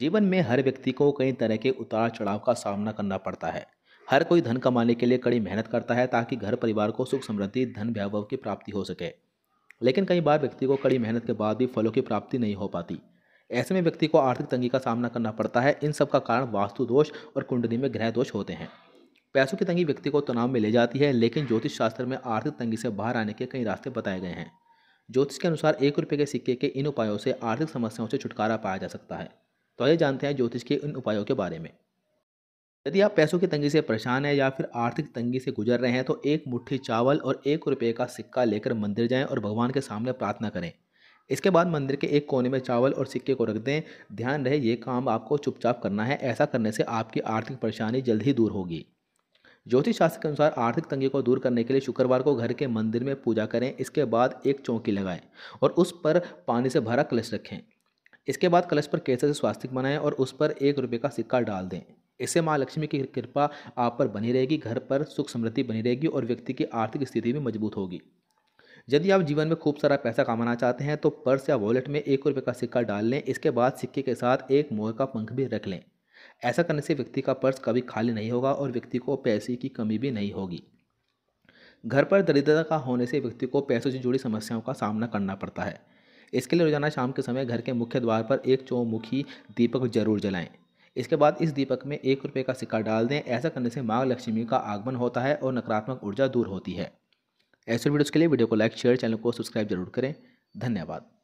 जीवन में हर व्यक्ति को कई तरह के उतार चढ़ाव का सामना करना पड़ता है हर कोई धन कमाने के लिए कड़ी मेहनत करता है ताकि घर परिवार को सुख समृद्धि धन वैभव की प्राप्ति हो सके लेकिन कई बार व्यक्ति को कड़ी मेहनत के बाद भी फलों की प्राप्ति नहीं हो पाती ऐसे में व्यक्ति को आर्थिक तंगी का सामना करना पड़ता है इन सब का कारण वास्तु दोष और कुंडली में ग्रह दोष होते हैं पैसों की तंगी व्यक्ति को तनाव में ले जाती है लेकिन ज्योतिष शास्त्र में आर्थिक तंगी से बाहर आने के कई रास्ते बताए गए हैं ज्योतिष के अनुसार एक रुपये के सिक्के के इन उपायों से आर्थिक समस्याओं से छुटकारा पाया जा सकता है तो आइए जानते हैं ज्योतिष के इन उपायों के बारे में यदि आप पैसों की तंगी से परेशान हैं या फिर आर्थिक तंगी से गुजर रहे हैं तो एक मुट्ठी चावल और एक रुपये का सिक्का लेकर मंदिर जाएं और भगवान के सामने प्रार्थना करें इसके बाद मंदिर के एक कोने में चावल और सिक्के को रख दें ध्यान रहे ये काम आपको चुपचाप करना है ऐसा करने से आपकी आर्थिक परेशानी जल्द ही दूर होगी ज्योतिष शास्त्र के अनुसार आर्थिक तंगी को दूर करने के लिए शुक्रवार को घर के मंदिर में पूजा करें इसके बाद एक चौकी लगाएं और उस पर पानी से भरा कलश रखें इसके बाद कलश पर केसर से स्वास्तिक बनाएं और उस पर एक रुपये का सिक्का डाल दें इससे माँ लक्ष्मी की कृपा आप पर बनी रहेगी घर पर सुख समृद्धि बनी रहेगी और व्यक्ति की आर्थिक स्थिति भी मजबूत होगी यदि आप जीवन में खूब सारा पैसा कमाना चाहते हैं तो पर्स या वॉलेट में एक रुपये का सिक्का डाल लें इसके बाद सिक्के के साथ एक मोर का पंख भी रख लें ऐसा करने से व्यक्ति का पर्स कभी खाली नहीं होगा और व्यक्ति को पैसे की कमी भी नहीं होगी घर पर दरिद्रता का होने से व्यक्ति को पैसों से जुड़ी समस्याओं का सामना करना पड़ता है इसके लिए रोजाना शाम के समय घर के मुख्य द्वार पर एक चौमुखी दीपक जरूर जलाएं इसके बाद इस दीपक में एक रुपये का सिक्का डाल दें ऐसा करने से माँ लक्ष्मी का आगमन होता है और नकारात्मक ऊर्जा दूर होती है ऐसे वीडियोज़ के लिए वीडियो को लाइक शेयर चैनल को सब्सक्राइब जरूर करें धन्यवाद